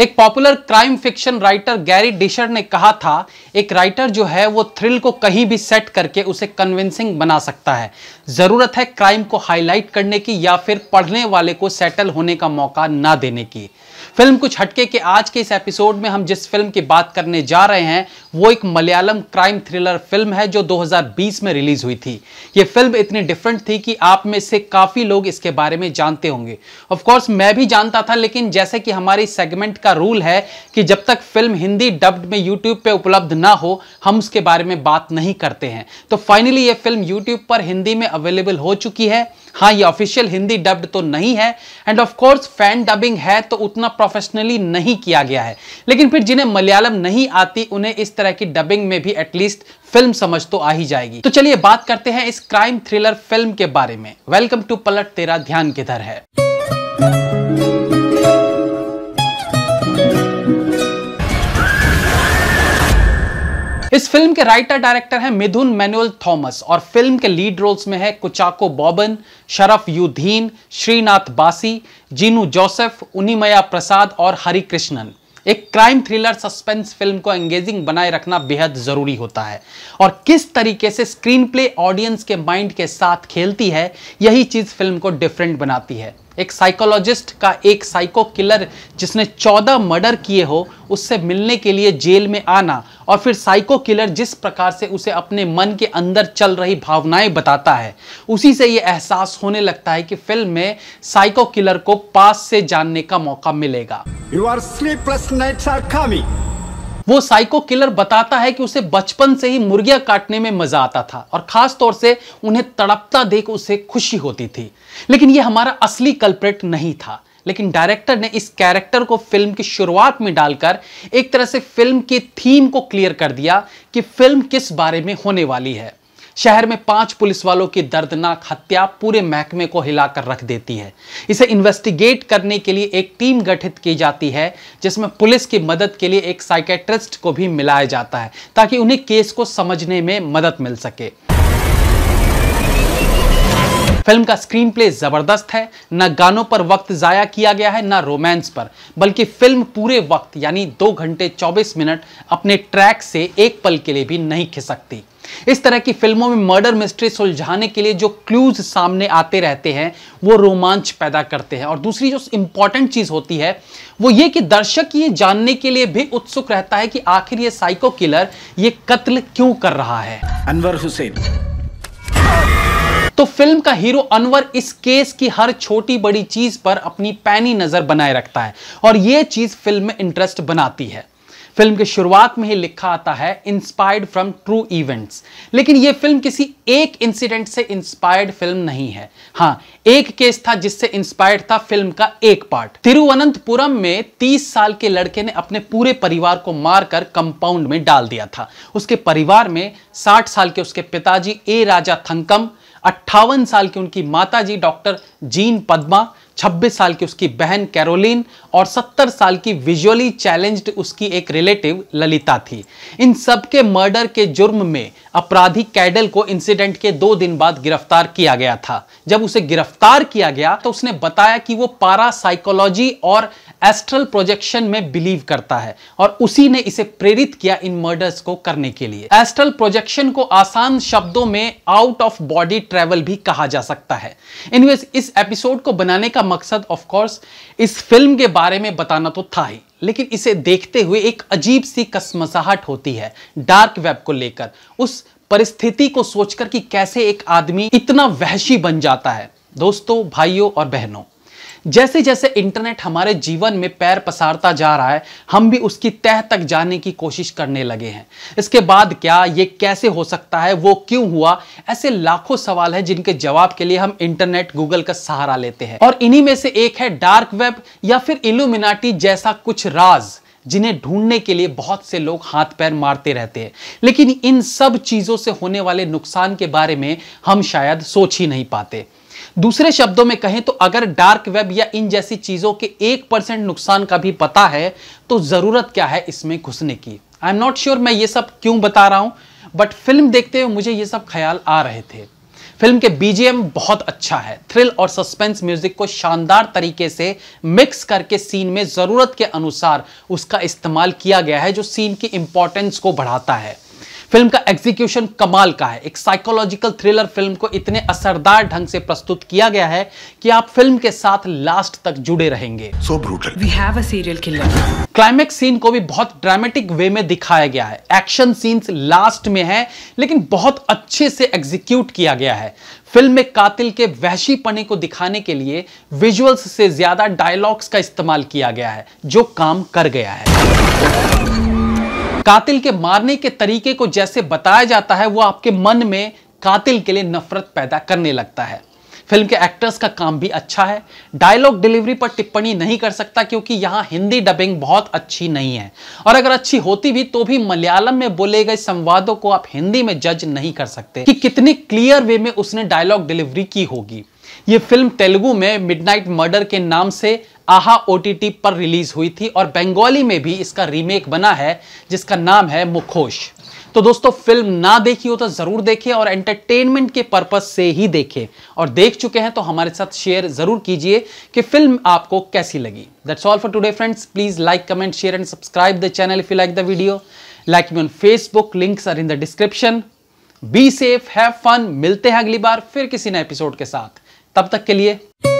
एक popular crime fiction writer Garry Disher ने कहा था एक राइटर जो है वो थ्रिल को कहीं भी सेट करके उसे कन्विंसिंग बना सकता है ज़रूरत है क्राइम को हाईलाइट करने की या फिर पढ़ने वाले को सेटल होने का मौका ना देने की फिल्म कुछ हटके के आज के इस एपिसोड में हम जिस फिल्म की बात करने जा रहे हैं वो एक मलयालम क्राइम थ्रिलर फिल्म है जो 2020 में रिलीज हुई थी ये फिल्म इतनी डिफरेंट थी कि आप में से काफ़ी लोग इसके बारे में जानते होंगे ऑफकोर्स मैं भी जानता था लेकिन जैसे कि हमारी सेगमेंट का रूल है कि जब तक फिल्म हिंदी डब्ड में यूट्यूब पे उपलब्ध ना हो हम उसके बारे में बात नहीं करते हैं तो फाइनली ये फिल्म यूट्यूब पर हिंदी में अवेलेबल हो चुकी है हाँ ये ऑफिशियल हिंदी डब्ड तो नहीं है and of course fan dubbing है तो उतना प्रोफेशनली नहीं किया गया है लेकिन फिर जिन्हें मलयालम नहीं आती उन्हें इस तरह की डबिंग में भी एटलीस्ट फिल्म समझ तो आ ही जाएगी तो चलिए बात करते हैं इस क्राइम थ्रिलर फिल्म के बारे में वेलकम टू पलट तेरा ध्यान किधर है इस फिल्म के राइटर डायरेक्टर हैं मिथुन मैनुअल थॉमस और फिल्म के लीड रोल्स में है कुचाको बॉबन शरफ युधीन श्रीनाथ बासी जीनू जोसेफ उनिमया प्रसाद और हरिकृष्णन एक क्राइम थ्रिलर सस्पेंस फिल्म को एंगेजिंग बनाए रखना बेहद जरूरी होता है और किस तरीके से स्क्रीन प्ले ऑडियंस के माइंड के साथ खेलती है यही चीज फिल्म को डिफरेंट बनाती है एक साइकोलॉजिस्ट का एक साइको किलर जिसने 14 मर्डर किए हो उससे मिलने के लिए जेल में आना और फिर साइको किलर जिस प्रकार से उसे अपने मन के अंदर चल रही भावनाएं बताता है उसी से ये एहसास होने लगता है कि फिल्म में साइको किलर को पास से जानने का मौका मिलेगा you are are sleepless nights coming वो साइको किलर बताता है कि उसे बचपन से ही मुर्गियां काटने में मजा आता था और खास तौर से उन्हें तड़पता देख उसे खुशी होती थी लेकिन यह हमारा असली कल्प्रेट नहीं था लेकिन डायरेक्टर ने इस कैरेक्टर को फिल्म की शुरुआत में डालकर एक तरह से फिल्म की थीम को क्लियर कर दिया कि फिल्म किस बारे में होने वाली है शहर में पांच पुलिस वालों की दर्दनाक हत्या पूरे महकमे को हिलाकर रख देती है इसे इन्वेस्टिगेट करने के लिए एक टीम गठित की जाती है जिसमें पुलिस की मदद के लिए एक साइकेट्रिस्ट को भी मिलाया जाता है ताकि उन्हें केस को समझने में मदद मिल सके फिल्म का स्क्रीन प्ले जबरदस्त है न गानों पर वक्त जाया किया गया है न रोमांस पर बल्कि फिल्म पूरे वक्त यानी दो घंटे 24 मिनट अपने ट्रैक से एक पल के लिए भी नहीं खिसकती इस तरह की फिल्मों में मर्डर मिस्ट्री सुलझाने के लिए जो क्लूज सामने आते रहते हैं वो रोमांच पैदा करते हैं और दूसरी जो इंपॉर्टेंट चीज होती है वो ये कि दर्शक ये जानने के लिए भी उत्सुक रहता है कि आखिर ये साइको किलर ये कत्ल क्यों कर रहा है अनवर हुसैन तो फिल्म का हीरो अनवर इस केस की हर छोटी बड़ी चीज पर अपनी पैनी नजर बनाए रखता है और यह चीज फिल्म में इंटरेस्ट बनाती है फिल्म के शुरुआत में ही लिखा आता है इंस्पायर्ड फ्रॉम ट्रू इवेंट्स लेकिन यह फिल्म किसी एक इंसिडेंट से इंस्पायर्ड फिल्म नहीं है हाँ एक केस था जिससे इंस्पायर्ड था फिल्म का एक पार्ट तिरुवनंतपुरम में 30 साल के लड़के ने अपने पूरे परिवार को मारकर कंपाउंड में डाल दिया था उसके परिवार में 60 साल के उसके पिताजी ए राजा थंकम अट्ठावन साल की उनकी माताजी डॉक्टर जीन पद्मा 26 साल की उसकी बहन कैरोलिन और 70 साल की विजुअली चैलेंज्ड उसकी एक रिलेटिव ललिता थी इन सब के मर्डर के जुर्म में अपराधी कैडल को इंसिडेंट के दो दिन बाद गिरफ्तार किया गया था जब उसे गिरफ्तार किया गया तो उसने बताया कि वो पारा साइकोलॉजी और एस्ट्रल प्रोजेक्शन में बिलीव करता है और उसी ने इसे प्रेरित किया इन मर्डर्स को करने के लिए एस्ट्रल प्रोजेक्शन को आसान शब्दों में आउट ऑफ बॉडी ट्रेवल भी कहा जा सकता है इनवेज इस एपिसोड को बनाने का का मकसद ऑफ कोर्स इस फिल्म के बारे में बताना तो था ही लेकिन इसे देखते हुए एक अजीब सी कसमसाहट होती है डार्क वेब को लेकर उस परिस्थिति को सोचकर कि कैसे एक आदमी इतना वहशी बन जाता है दोस्तों भाइयों और बहनों जैसे जैसे इंटरनेट हमारे जीवन में पैर पसारता जा रहा है हम भी उसकी तह तक जाने की कोशिश करने लगे हैं इसके बाद क्या ये कैसे हो सकता है वो क्यों हुआ ऐसे लाखों सवाल हैं जिनके जवाब के लिए हम इंटरनेट गूगल का सहारा लेते हैं और इन्हीं में से एक है डार्क वेब या फिर इल्यूमिनाटी जैसा कुछ राज जिन्हें ढूंढने के लिए बहुत से लोग हाथ पैर मारते रहते हैं लेकिन इन सब चीज़ों से होने वाले नुकसान के बारे में हम शायद सोच ही नहीं पाते दूसरे शब्दों में कहें तो अगर डार्क वेब या इन जैसी चीज़ों के एक परसेंट नुकसान का भी पता है तो ज़रूरत क्या है इसमें घुसने की आई एम नॉट श्योर मैं ये सब क्यों बता रहा हूं बट फिल्म देखते हुए मुझे ये सब ख्याल आ रहे थे फिल्म के बीजेम बहुत अच्छा है थ्रिल और सस्पेंस म्यूजिक को शानदार तरीके से मिक्स करके सीन में ज़रूरत के अनुसार उसका इस्तेमाल किया गया है जो सीन की इंपॉर्टेंस को बढ़ाता है फिल्म का एग्जीक्यूशन कमाल का है एक साइकोलॉजिकल थ्रिलर फिल्म को इतने असरदार ढंग से प्रस्तुत किया गया है कि आप फिल्म के साथ लास्ट तक जुड़े रहेंगे so क्लाइमेक्स सीन को भी बहुत ड्रामेटिक वे में दिखाया गया है एक्शन सीन्स लास्ट में है लेकिन बहुत अच्छे से एग्जीक्यूट किया गया है फिल्म में कातिल के वहशी पने को दिखाने के लिए विजुअल्स से ज्यादा डायलॉग्स का इस्तेमाल किया गया है जो काम कर गया है कातिल के मारने के तरीके को जैसे बताया जाता है वो आपके मन में कातिल के लिए नफरत पैदा करने लगता है फिल्म के एक्टर्स का काम भी अच्छा है डायलॉग डिलीवरी पर टिप्पणी नहीं कर सकता क्योंकि यहाँ हिंदी डबिंग बहुत अच्छी नहीं है और अगर अच्छी होती भी तो भी मलयालम में बोले गए संवादों को आप हिंदी में जज नहीं कर सकते कि कितने क्लियर वे में उसने डायलॉग डिलीवरी की होगी ये फिल्म तेलुगु में मिडनाइट मर्डर के नाम से आहा ओटीटी पर रिलीज हुई थी और बंगाली में भी इसका रीमेक बना है जिसका नाम है मुखोश तो दोस्तों फिल्म ना देखी हो तो जरूर देखें और एंटरटेनमेंट के पर्पज से ही देखें और देख चुके हैं तो हमारे साथ शेयर जरूर कीजिए कि फिल्म आपको कैसी लगी that's all for today friends please like comment share and subscribe the channel if you like the video like me on Facebook links are in the description be safe have fun मिलते हैं अगली बार फिर किसी नए episode के साथ तब तक के लिए